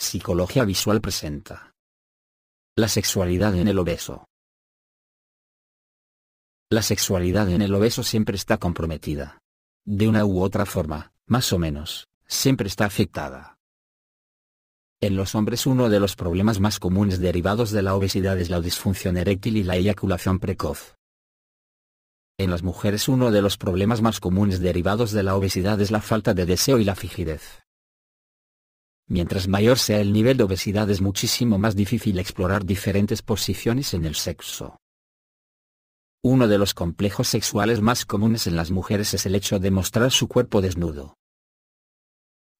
Psicología visual presenta. La sexualidad en el obeso. La sexualidad en el obeso siempre está comprometida. De una u otra forma, más o menos, siempre está afectada. En los hombres uno de los problemas más comunes derivados de la obesidad es la disfunción eréctil y la eyaculación precoz. En las mujeres uno de los problemas más comunes derivados de la obesidad es la falta de deseo y la fijidez. Mientras mayor sea el nivel de obesidad es muchísimo más difícil explorar diferentes posiciones en el sexo. Uno de los complejos sexuales más comunes en las mujeres es el hecho de mostrar su cuerpo desnudo.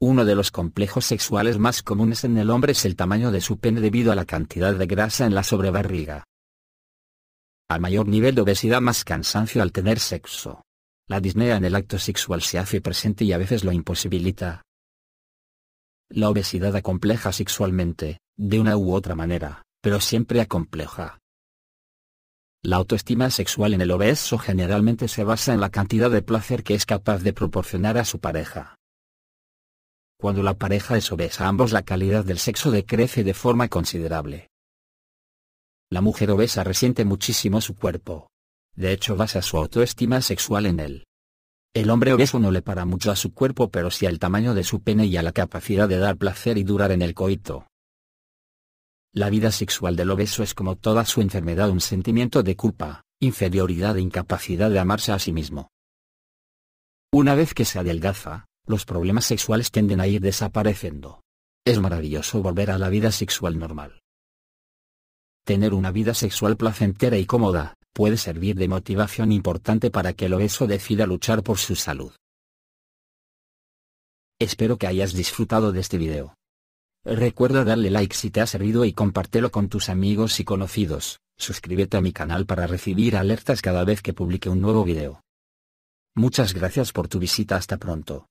Uno de los complejos sexuales más comunes en el hombre es el tamaño de su pene debido a la cantidad de grasa en la sobrebarriga. Al mayor nivel de obesidad más cansancio al tener sexo. La disnea en el acto sexual se hace presente y a veces lo imposibilita. La obesidad acompleja sexualmente, de una u otra manera, pero siempre acompleja. La autoestima sexual en el obeso generalmente se basa en la cantidad de placer que es capaz de proporcionar a su pareja. Cuando la pareja es obesa ambos la calidad del sexo decrece de forma considerable. La mujer obesa resiente muchísimo su cuerpo. De hecho basa su autoestima sexual en él. El hombre obeso no le para mucho a su cuerpo pero sí al tamaño de su pene y a la capacidad de dar placer y durar en el coito. La vida sexual del obeso es como toda su enfermedad un sentimiento de culpa, inferioridad e incapacidad de amarse a sí mismo. Una vez que se adelgaza, los problemas sexuales tienden a ir desapareciendo. Es maravilloso volver a la vida sexual normal. Tener una vida sexual placentera y cómoda, puede servir de motivación importante para que el obeso decida luchar por su salud. Espero que hayas disfrutado de este video. Recuerda darle like si te ha servido y compártelo con tus amigos y conocidos, suscríbete a mi canal para recibir alertas cada vez que publique un nuevo video. Muchas gracias por tu visita hasta pronto.